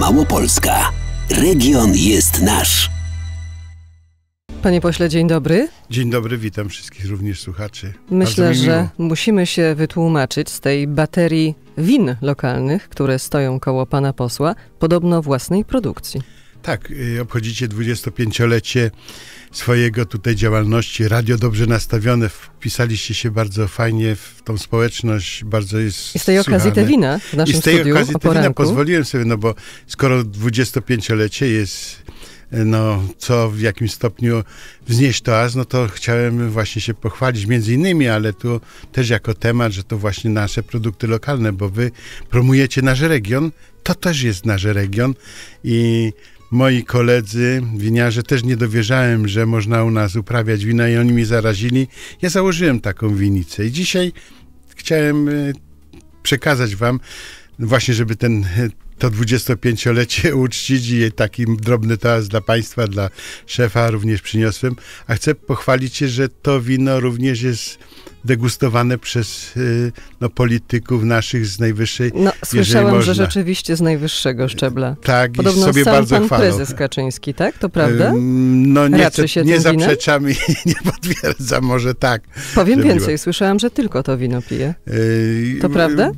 Małopolska. Region jest nasz. Panie pośle, dzień dobry. Dzień dobry, witam wszystkich również słuchaczy. Myślę, że musimy się wytłumaczyć z tej baterii win lokalnych, które stoją koło pana posła, podobno własnej produkcji. Tak, y, obchodzicie 25-lecie swojego tutaj działalności. Radio dobrze nastawione, wpisaliście się bardzo fajnie w tą społeczność, bardzo jest I z tej słuchane. okazji te wina w naszym I z tej studiu, okazji te wina pozwoliłem sobie, no bo skoro 25-lecie jest y, no, co w jakim stopniu wznieść az, no to chciałem właśnie się pochwalić między innymi, ale tu też jako temat, że to właśnie nasze produkty lokalne, bo wy promujecie nasz region, to też jest nasz region i moi koledzy winiarze też nie dowierzałem, że można u nas uprawiać wina i oni mi zarazili. Ja założyłem taką winicę i dzisiaj chciałem e, przekazać wam właśnie, żeby ten e, to 25-lecie uczcić i taki drobny toast dla Państwa, dla szefa również przyniosłem. A chcę pochwalić się, że to wino również jest degustowane przez y, no, polityków naszych z najwyższej. No, słyszałem, że rzeczywiście z najwyższego szczebla. Tak, Podobno i sobie sam bardzo pan prezes Kaczyński, tak? To prawda? no nie, Raczy się nie zaprzeczam i nie potwierdzam, może tak. Powiem więcej, słyszałam, że tylko to wino pije. to prawda?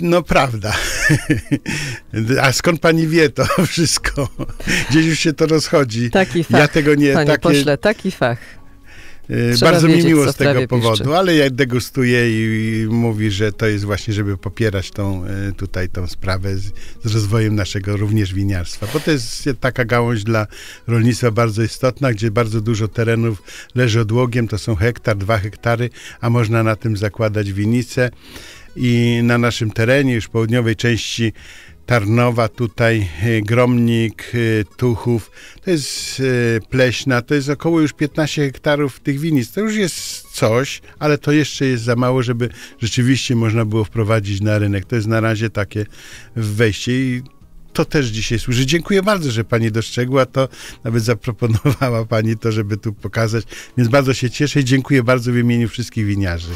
No prawda. A skąd pani wie to wszystko? Gdzieś już się to rozchodzi. Taki fach, ja tego nie, panie takie... pośle, taki fach. Y, Trzeba Bardzo wiedzieć, mi miło z tego powodu, piszczy. ale ja degustuję i mówi, że to jest właśnie, żeby popierać tą y, tutaj tą sprawę z, z, rozwojem naszego również winiarstwa, bo to jest taka gałąź dla rolnictwa bardzo istotna, gdzie bardzo dużo terenów leży odłogiem, to są hektar, dwa hektary, a można na tym zakładać winice i na naszym terenie, już południowej części Tarnowa, tutaj e, Gromnik, e, Tuchów, to jest e, Pleśna, to jest około już 15 hektarów tych winic. To już jest coś, ale to jeszcze jest za mało, żeby rzeczywiście można było wprowadzić na rynek. To jest na razie takie wejście i to też dzisiaj służy. Dziękuję bardzo, że pani dostrzegła to, nawet zaproponowała pani to, żeby tu pokazać, więc bardzo się cieszę i dziękuję bardzo w imieniu wszystkich winiarzy.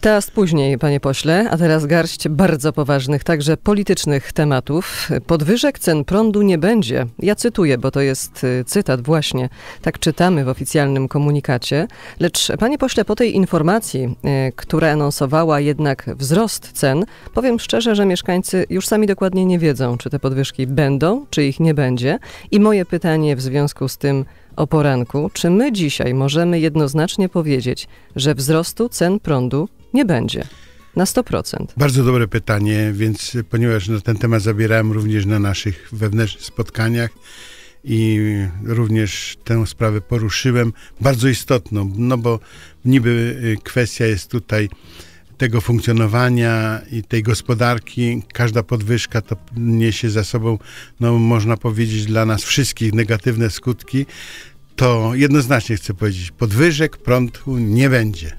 Teraz później, panie pośle, a teraz garść bardzo poważnych, także politycznych tematów. Podwyżek cen prądu nie będzie. Ja cytuję, bo to jest y, cytat właśnie, tak czytamy w oficjalnym komunikacie, lecz panie pośle, po tej informacji, y, która anonsowała jednak wzrost cen, powiem szczerze, że mieszkańcy już sami dokładnie nie wiedzą, czy te podwyżki podwyżki będą, czy ich nie będzie. I moje pytanie w związku z tym o poranku, czy my dzisiaj możemy jednoznacznie powiedzieć, że wzrostu cen prądu nie będzie? Na 100%. Bardzo dobre pytanie, więc ponieważ na ten temat zabierałem również na naszych wewnętrznych spotkaniach i również tę sprawę poruszyłem, bardzo istotną, no bo niby y, kwestia jest tutaj tego funkcjonowania i tej gospodarki, każda podwyżka to niesie za sobą, no można powiedzieć, dla nas wszystkich negatywne skutki, to jednoznacznie chcę powiedzieć, podwyżek prądu nie będzie.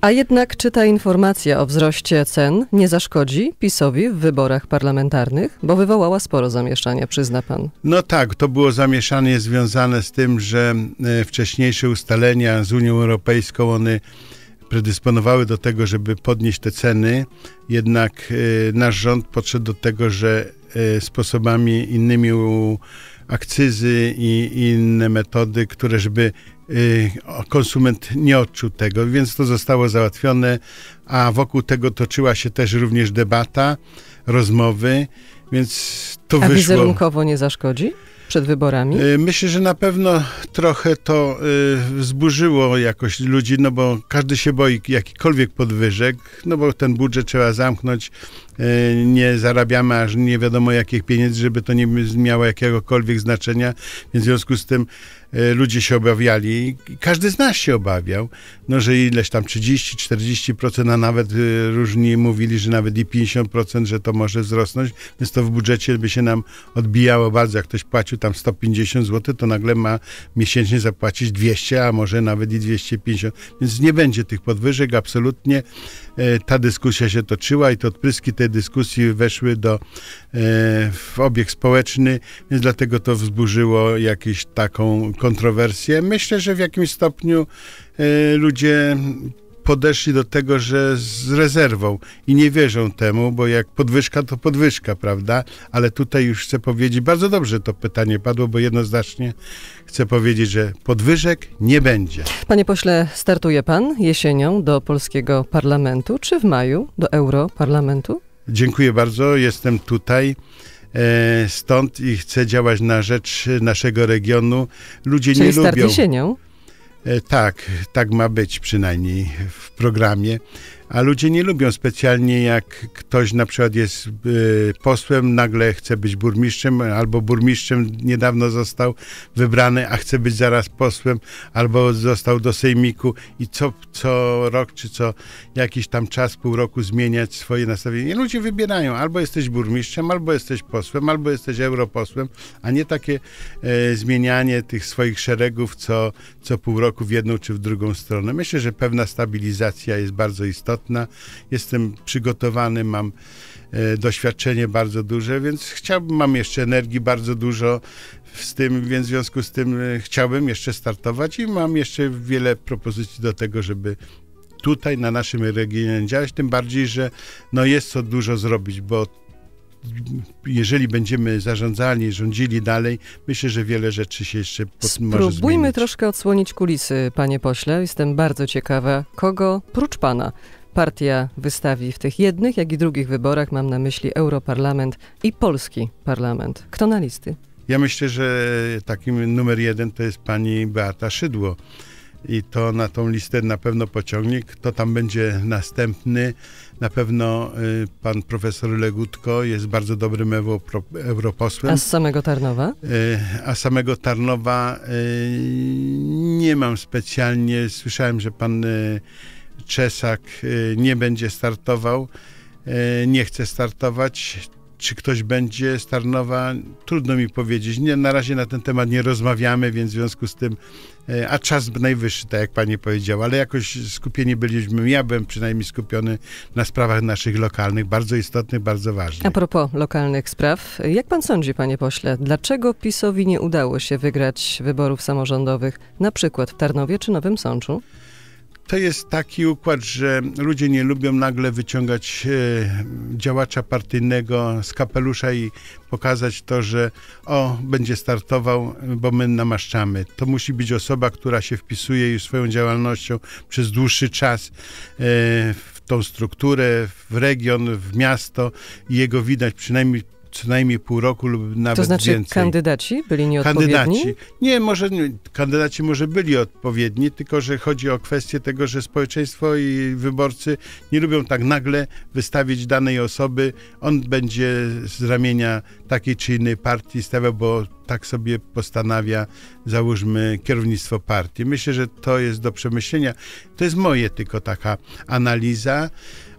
A jednak czy ta informacja o wzroście cen nie zaszkodzi PiSowi w wyborach parlamentarnych? Bo wywołała sporo zamieszania, przyzna pan. No tak, to było zamieszanie związane z tym, że e, wcześniejsze ustalenia z Unią Europejską, one predysponowały do tego, żeby podnieść te ceny, jednak e, nasz rząd podszedł do tego, że e, sposobami innymi akcyzy i inne metody, które żeby e, konsument nie odczuł tego, więc to zostało załatwione, a wokół tego toczyła się też również debata, rozmowy, więc to a wyszło. A wizerunkowo nie zaszkodzi? przed wyborami? Y, myślę, że na pewno trochę to y, wzburzyło zburzyło jakoś ludzi, no bo każdy się boi jakikolwiek podwyżek, no bo ten budżet trzeba zamknąć. E, nie zarabiamy aż nie wiadomo jakich pieniędzy, żeby to nie miało jakiegokolwiek znaczenia, więc w związku z tym e, ludzie się obawiali, każdy z nas się obawiał, no, że ileś tam 30-40%, a nawet e, różni mówili, że nawet i 50%, że to może wzrosnąć, więc to w budżecie by się nam odbijało bardzo. Jak ktoś płacił tam 150 zł, to nagle ma miesięcznie zapłacić 200, a może nawet i 250, więc nie będzie tych podwyżek absolutnie. E, ta dyskusja się toczyła i te odpryski tej dyskusji weszły do, e, w obieg społeczny, więc dlatego to wzburzyło jakąś taką kontrowersję. Myślę, że w jakimś stopniu e, ludzie podeszli do tego, że z rezerwą i nie wierzą temu, bo jak podwyżka, to podwyżka, prawda? Ale tutaj już chcę powiedzieć, bardzo dobrze to pytanie padło, bo jednoznacznie chcę powiedzieć, że podwyżek nie będzie. Panie pośle, startuje pan jesienią do polskiego parlamentu, czy w maju do europarlamentu? Dziękuję bardzo, jestem tutaj e, stąd i chcę działać na rzecz naszego regionu. Ludzie Czyli nie lubią. Czy start jesienią? E, tak, tak ma być przynajmniej w programie. A ludzie nie lubią specjalnie, jak ktoś na przykład jest y, posłem, nagle chce być burmistrzem, albo burmistrzem niedawno został wybrany, a chce być zaraz posłem, albo został do sejmiku i co, co rok czy co jakiś tam czas, pół roku zmieniać swoje nastawienie. Ludzie wybierają, albo jesteś burmistrzem, albo jesteś posłem, albo jesteś europosłem, a nie takie y, zmienianie tych swoich szeregów co, co pół roku w jedną czy w drugą stronę. Myślę, że pewna stabilizacja jest bardzo istotna Jestem przygotowany, mam e, doświadczenie bardzo duże, więc chciałbym, mam jeszcze energii bardzo dużo z tym, więc w związku z tym e, chciałbym jeszcze startować i mam jeszcze wiele propozycji do tego, żeby tutaj na naszym regionie działać, tym bardziej, że no jest co dużo zrobić, bo jeżeli będziemy zarządzali, rządzili dalej, myślę, że wiele rzeczy się jeszcze pod, Spróbujmy troszkę odsłonić kulisy, panie pośle. Jestem bardzo ciekawa, kogo prócz pana partia wystawi w tych jednych, jak i drugich wyborach, mam na myśli Europarlament i polski parlament? Kto na listy? Ja myślę, że takim numer jeden to jest pani Beata Szydło. I to na tą listę na pewno pociągnie. Kto tam będzie następny? Na pewno y, pan profesor Legutko jest bardzo dobrym europosłem. A z samego Tarnowa? Y, a z samego Tarnowa y, nie mam specjalnie. Słyszałem, że pan Czesak y, nie będzie startował, y, nie chce startować. Czy ktoś będzie z Tarnowa? Trudno mi powiedzieć. Nie, na razie na ten temat nie rozmawiamy, więc w związku z tym, y, a czas najwyższy, tak jak pani powiedziała, ale jakoś skupieni byliśmy, ja byłem przynajmniej skupiony na sprawach naszych lokalnych, bardzo istotnych, bardzo ważnych. A propos lokalnych spraw, jak pan sądzi, panie pośle, dlaczego PiSowi nie udało się wygrać wyborów samorządowych, na przykład w Tarnowie czy Nowym Sączu? To jest taki układ, że ludzie nie lubią nagle wyciągać e, działacza partyjnego z kapelusza i pokazać to, że o, będzie startował, bo my namaszczamy. To musi być osoba, która się wpisuje już swoją działalnością przez dłuższy czas e, w tą strukturę, w region, w miasto i jego widać przynajmniej co najmniej pół roku lub nawet to znaczy, więcej. kandydaci byli nieodpowiedni? Kandydaci. Nie, może kandydaci może byli odpowiedni, tylko że chodzi o kwestię tego, że społeczeństwo i wyborcy nie lubią tak nagle wystawić danej osoby. On będzie z ramienia takiej czy innej partii stawiał, bo tak sobie postanawia, załóżmy, kierownictwo partii. Myślę, że to jest do przemyślenia. To jest moje tylko taka analiza.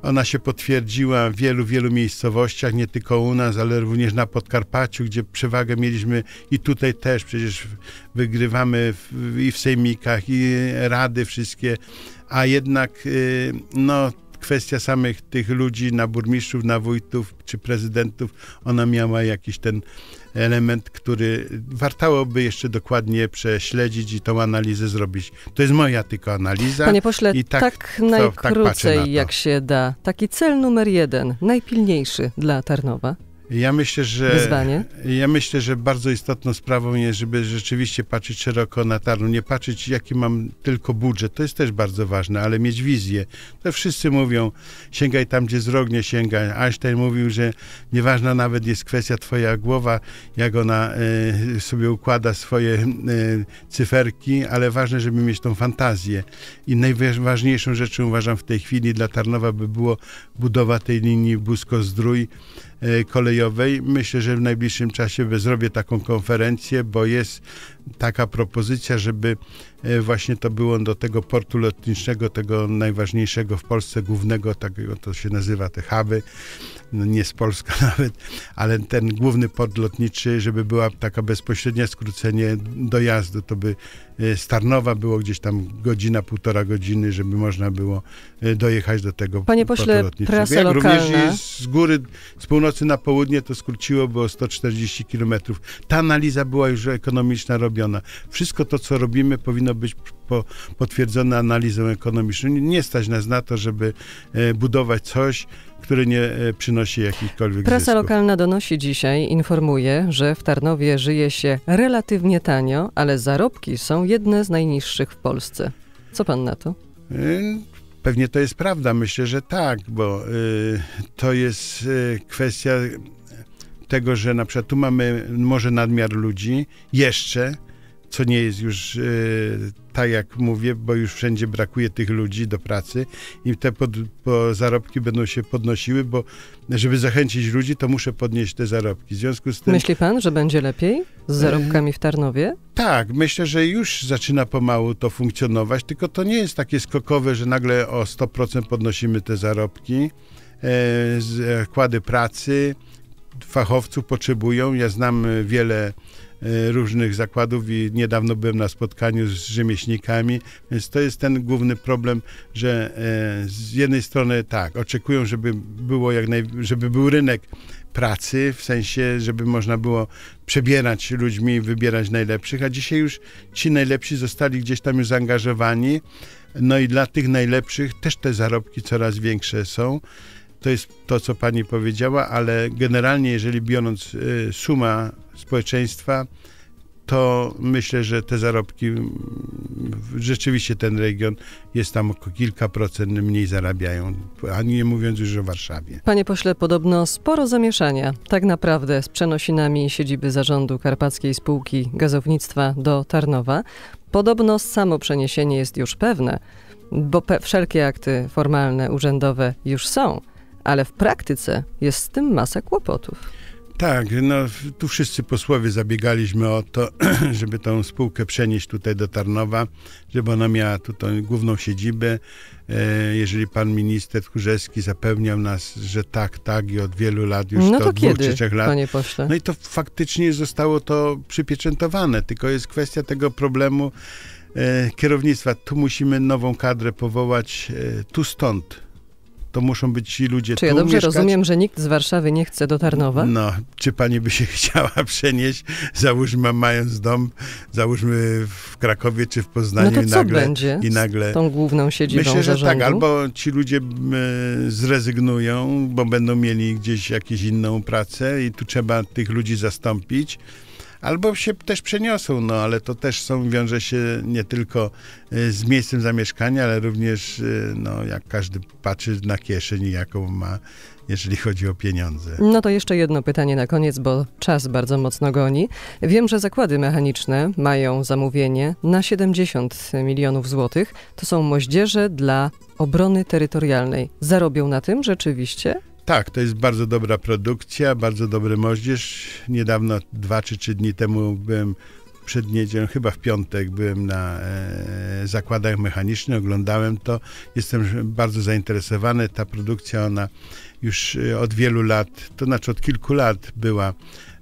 Ona się potwierdziła w wielu, wielu miejscowościach, nie tylko u nas, ale również na Podkarpaciu, gdzie przewagę mieliśmy i tutaj też przecież wygrywamy w, i w sejmikach, i rady wszystkie, a jednak y, no, kwestia samych tych ludzi na burmistrzów, na wójtów czy prezydentów, ona miała jakiś ten element, który wartałoby jeszcze dokładnie prześledzić i tą analizę zrobić. To jest moja tylko analiza. Panie pośle, i tak, tak, tak najkrócej tak jak się da. Taki cel numer jeden, najpilniejszy dla Tarnowa. Ja myślę, że Wyzwanie. ja myślę, że bardzo istotną sprawą jest, żeby rzeczywiście patrzeć szeroko na tarnę, nie patrzeć jaki mam tylko budżet, to jest też bardzo ważne, ale mieć wizję. To wszyscy mówią, sięgaj tam, gdzie wzrok nie sięga. Einstein mówił, że nieważna nawet jest kwestia twoja głowa, jak ona e, sobie układa swoje e, cyferki, ale ważne, żeby mieć tą fantazję. I najważniejszą rzeczą uważam w tej chwili dla Tarnowa by było budowa tej linii Busko-Zdrój, kolejowej. Myślę, że w najbliższym czasie zrobię taką konferencję, bo jest taka propozycja, żeby e, właśnie to było do tego portu lotniczego, tego najważniejszego w Polsce, głównego, takiego to się nazywa te huby, no nie z Polska nawet, ale ten główny port lotniczy, żeby była taka bezpośrednie skrócenie dojazdu, to by Starnowa e, było gdzieś tam godzina, półtora godziny, żeby można było e, dojechać do tego Panie pośle, lotniczego. prasa Jak lokalna. również z góry, z północy na południe to skróciło, o 140 kilometrów. Ta analiza była już ekonomiczna robiona wszystko to, co robimy, powinno być po, potwierdzone analizą ekonomiczną. Nie stać nas na to, żeby e, budować coś, które nie e, przynosi jakichkolwiek Prasa zysków. lokalna donosi dzisiaj, informuje, że w Tarnowie żyje się relatywnie tanio, ale zarobki są jedne z najniższych w Polsce. Co pan na to? E, pewnie to jest prawda, myślę, że tak, bo to jest kwestia tego, że na przykład tu mamy może nadmiar ludzi jeszcze, co nie jest już yy, tak jak mówię, bo już wszędzie brakuje tych ludzi do pracy i te pod, po zarobki będą się podnosiły, bo żeby zachęcić ludzi, to muszę podnieść te zarobki. W związku z tym... Myśli pan, że będzie lepiej z e, zarobkami w Tarnowie? Tak, myślę, że już zaczyna pomału to funkcjonować, tylko to nie jest takie skokowe, że nagle o 100% podnosimy te zarobki, e, zakłady pracy, fachowców potrzebują. Ja znam wiele E, różnych zakładów i niedawno byłem na spotkaniu z rzemieślnikami, więc to jest ten główny problem, że e, z jednej strony tak, oczekują, żeby było jak naj, żeby był rynek pracy, w sensie, żeby można było przebierać ludźmi, wybierać najlepszych, a dzisiaj już ci najlepsi zostali gdzieś tam już zaangażowani, no i dla tych najlepszych też te zarobki coraz większe są. To jest to, co pani powiedziała, ale generalnie, jeżeli biorąc e, suma społeczeństwa, to myślę, że te zarobki, mm, rzeczywiście ten region jest tam około kilka procent mniej zarabiają, a nie mówiąc już o Warszawie. Panie pośle, podobno sporo zamieszania tak naprawdę z przenosinami siedziby zarządu Karpackiej Spółki Gazownictwa do Tarnowa. Podobno samo przeniesienie jest już pewne, bo pe wszelkie akty formalne, urzędowe już są, ale w praktyce jest z tym masa kłopotów. Tak, no tu wszyscy posłowie zabiegaliśmy o to, żeby tą spółkę przenieść tutaj do Tarnowa, żeby ona miała tutaj główną siedzibę. E, jeżeli pan minister Tchórzewski zapewniał nas, że tak, tak i od wielu lat już no to, to kiedy, dwóch czy trzech lat. Panie pośle? No i to faktycznie zostało to przypieczętowane, tylko jest kwestia tego problemu e, kierownictwa. Tu musimy nową kadrę powołać, e, tu stąd to muszą być ci ludzie Czy ja dobrze mieszkać. rozumiem, że nikt z Warszawy nie chce do Tarnowa? No, czy pani by się chciała przenieść, załóżmy mając dom, załóżmy w Krakowie czy w Poznaniu no to co nagle, będzie i nagle... Z tą główną siedzibą Myślę, że tak, albo ci ludzie zrezygnują, bo będą mieli gdzieś jakieś inną pracę i tu trzeba tych ludzi zastąpić albo się też przeniosą, no ale to też są, wiąże się nie tylko y, z miejscem zamieszkania, ale również, y, no jak każdy patrzy na kieszeń, jaką ma, jeżeli chodzi o pieniądze. No to jeszcze jedno pytanie na koniec, bo czas bardzo mocno goni. Wiem, że zakłady mechaniczne mają zamówienie na 70 milionów złotych. To są moździerze dla obrony terytorialnej. Zarobią na tym rzeczywiście? Tak, to jest bardzo dobra produkcja, bardzo dobry moździerz. Niedawno, dwa czy trzy dni temu byłem przed niedzielą, chyba w piątek byłem na e, zakładach mechanicznych, oglądałem to. Jestem bardzo zainteresowany. Ta produkcja, ona już e, od wielu lat, to znaczy od kilku lat była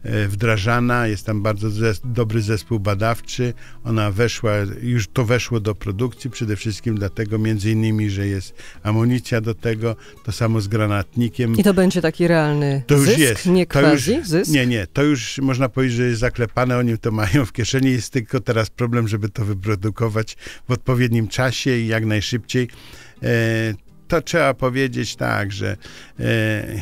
e, wdrażana, jest tam bardzo zes dobry zespół badawczy, ona weszła, już to weszło do produkcji, przede wszystkim dlatego między innymi, że jest amunicja do tego, to samo z granatnikiem. I to będzie taki realny to zysk, już jest. nie quasi już, zysk? Nie, nie, to już można powiedzieć, że jest zaklepane, oni to mają w kieszeni, jest tylko teraz problem, żeby to wyprodukować w odpowiednim czasie i jak najszybciej. E, to trzeba powiedzieć tak, że e,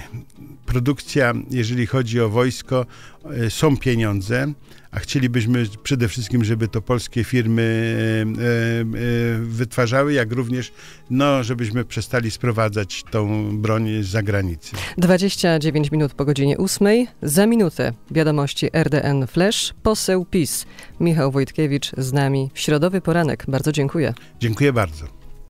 produkcja, jeżeli chodzi o wojsko, e, są pieniądze, a chcielibyśmy przede wszystkim, żeby to polskie firmy e, wytwarzały, jak również, no, żebyśmy przestali sprowadzać tą broń z zagranicy. 29 minut po godzinie 8. Za minutę wiadomości RDN Flash, poseł PiS. Michał Wojtkiewicz z nami w środowy poranek. Bardzo dziękuję. Dziękuję bardzo.